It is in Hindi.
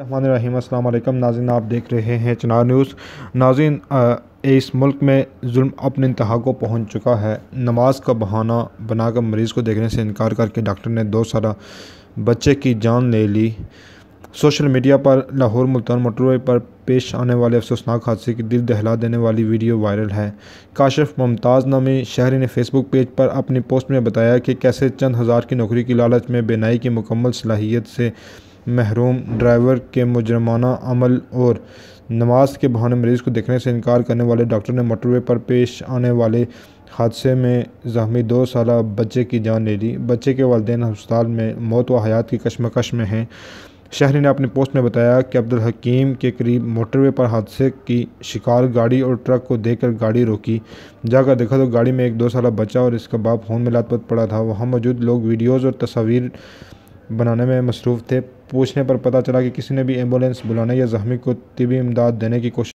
रहीम नाजिन आप देख रहे हैं चनार न्यूज़ नाजिन इस मुल्क में जुल्म अपने इंतहा को पहुंच चुका है नमाज का बहाना बनाकर मरीज़ को देखने से इनकार करके डॉक्टर ने दो सारा बच्चे की जान ले ली सोशल मीडिया पर लाहौर मुल्तान मोटरवे पर पेश आने वाले अफसोसनाक हादसे की दिल दहला देने वाली वीडियो वायरल है काशिफ मुमताज़ नामी शहरी ने फेसबुक पेज पर अपनी पोस्ट में बताया कि कैसे चंद हज़ार की नौकरी की लालच में बेनाई की मुकम्मल सलाहियत से महरूम ड्राइवर के मुजरमाना अमल और नमाज के बहाने मरीज़ को देखने से इनकार करने वाले डॉक्टर ने मोटरवे पर पेश आने वाले हादसे में जख्मी दो साल बच्चे की जान ले ली बच्चे के वालदे हस्पताल में मौत व हयात की कश्मकश में हैं शहरी ने अपने पोस्ट में बताया कि अब्दुल हकीम के करीब मोटरवे पर हादसे की शिकार गाड़ी और ट्रक को देखकर गाड़ी रोकी जाकर देखा तो गाड़ी में एक दो साल बच्चा और इसका बाप खून में लातपत पड़ा था वहाँ मौजूद लोग वीडियोज़ और तस्वीर बनाने में मसरूफ़ थे पूछने पर पता चला कि किसी ने भी एम्बुलेंस बुलाने या ज़ख्मी को तबी इमदाद देने की कोशिश